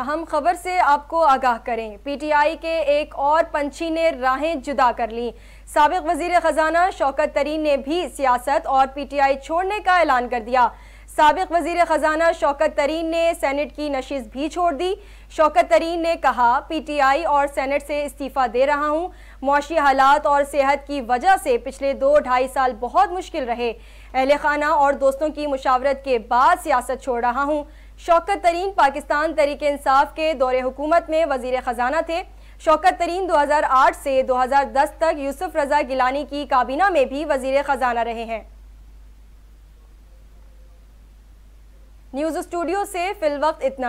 अहम खबर से आपको आगाह करें पीटीआई के एक और पंछी ने राहें जुदा कर ली सबक वजीर ख़जाना शौकत तरीन ने भी सियासत और पीटीआई छोड़ने का ऐलान कर दिया सबक वजीर ख़जाना शौकत तरीन ने सैनेट की नशीस भी छोड़ दी शौकत तरीन ने कहा पी टी आई और सेनेट से इस्तीफ़ा दे रहा हूँ मुशी हालात और सेहत की वजह से पिछले दो ढाई साल बहुत मुश्किल रहे अहल खाना और दोस्तों की मुशावरत के बाद सियासत छोड़ रहा हूँ शौकत तरीन पाकिस्तान तरीके इंसाफ के दौरे हुकूमत में वजीर ख़जाना थे शौकत तरीन 2008 से 2010 तक यूसुफ रजा गिलानी की काबीना में भी वजीर ख़जाना रहे हैं न्यूज स्टूडियो से फिल वक्त इतना